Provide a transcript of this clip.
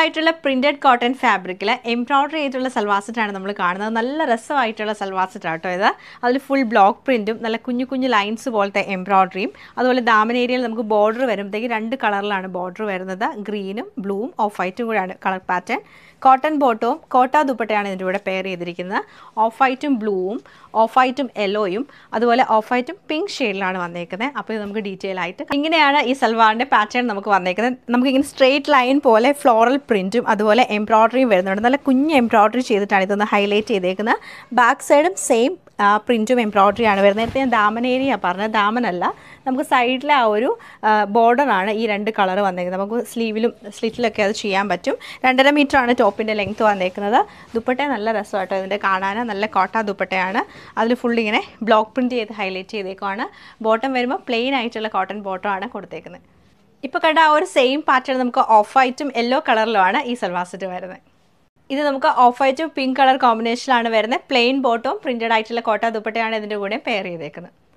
ആയിട്ടുള്ള printed cotton ഫാബ്രിക്കിൽ embroidery ചെയ്തിട്ടുള്ള സൽവാർ ആണ് നമ്മൾ കാണുന്നത് നല്ല രസമായിട്ടുള്ള സൽവാർ സെറ്റാണ് കേട്ടോ ഇത് അതിൽ ഫുൾ ബ്ലോക്ക് പ്രിന്റും നല്ല കുഞ്ഞു കുഞ്ഞു ലൈൻസ് പോലത്തെ എംബ്രോയ്ഡറിയും അതുപോലെ ദാമൻ നമുക്ക് ബോർഡർ വരുമ്പോഴത്തേക്ക് രണ്ട് കളറിലാണ് ബോർഡർ വരുന്നത് ഗ്രീനും ബ്ലൂവും ഓഫ് വൈറ്റും കൂടെയാണ് കളർ പാറ്റേൺ കോട്ടൺ ബോട്ടവും കോട്ട ദുപ്പട്ടയാണ് ഇതിൻ്റെ കൂടെ പെയർ ചെയ്തിരിക്കുന്നത് ഓഫ് വൈറ്റും ബ്ലൂവും ഓഫ് വൈറ്റും യെല്ലോയും അതുപോലെ ഓഫ് വൈറ്റും പിങ്ക് ഷെയ്ഡിലാണ് വന്നേക്കുന്നത് അപ്പോൾ ഇത് നമുക്ക് ഡീറ്റെയിൽ ആയിട്ട് ഇങ്ങനെയാണ് ഈ സൽവാറിൻ്റെ പാറ്റേൺ നമുക്ക് വന്നേക്കുന്നത് നമുക്കിങ്ങനെ സ്ട്രേറ്റ് ലൈൻ പോലെ ഫ്ലോറൽ പ്രിൻറ്റും അതുപോലെ എംബ്രോയ്ഡറിയും വരുന്നുണ്ട് നല്ല കുഞ്ഞ് എംബ്രോയ്ഡറി ചെയ്തിട്ടാണ് ഇതൊന്ന് ഹൈലൈറ്റ് ചെയ്തേക്കുന്നത് ബാക്ക് സൈഡും സെയിം പ്രിൻറ്റും എംബ്രോയ്ഡറിയാണ് വരുന്നത് നേരത്തെ ഞാൻ ദാമനേരിയാണ് പറഞ്ഞത് ദാമനല്ല നമുക്ക് സൈഡിലെ ആ ഒരു ബോർഡറാണ് ഈ രണ്ട് കളർ വന്നേക്കുന്നത് നമുക്ക് സ്ലീവിലും സ്ലിറ്റിലൊക്കെ അത് ചെയ്യാൻ പറ്റും രണ്ടര ആണ് ടോപ്പിൻ്റെ ലെങ്ത്ത് വന്നേക്കുന്നത് ദുപ്പട്ട നല്ല രസമായിട്ടോ ഇതിൻ്റെ കാണാൻ നല്ല കോട്ട ദുപ്പട്ടയാണ് അതിൽ ഫുൾ ഇങ്ങനെ ബ്ലോക്ക് പ്രിൻറ്റ് ചെയ്ത് ഹൈലൈറ്റ് ചെയ്തേക്കുവാണ് ബോട്ടം വരുമ്പോൾ പ്ലെയിൻ ആയിട്ടുള്ള കോട്ടൺ ബോട്ടമാണ് കൊടുത്തേക്കുന്നത് ഇപ്പോൾ കണ്ട ആ ഒരു സെയിം പാറ്റേൺ നമുക്ക് ഓഫ് വൈറ്റും യെല്ലോ കളറിലുമാണ് ഈ സൽവാർ സെറ്റ് വരുന്നത് ഇത് നമുക്ക് ഓഫ് വൈറ്റും പിങ്ക് കളർ കോമ്പിനേഷനിലാണ് വരുന്നത് പ്ലെയിൻ ബോട്ടും പ്രിന്റഡ് ആയിട്ടുള്ള കോട്ട ദുപ്പട്ടയാണ് ഇതിന്റെ കൂടെ പെയർ ചെയ്തേക്കുന്നത്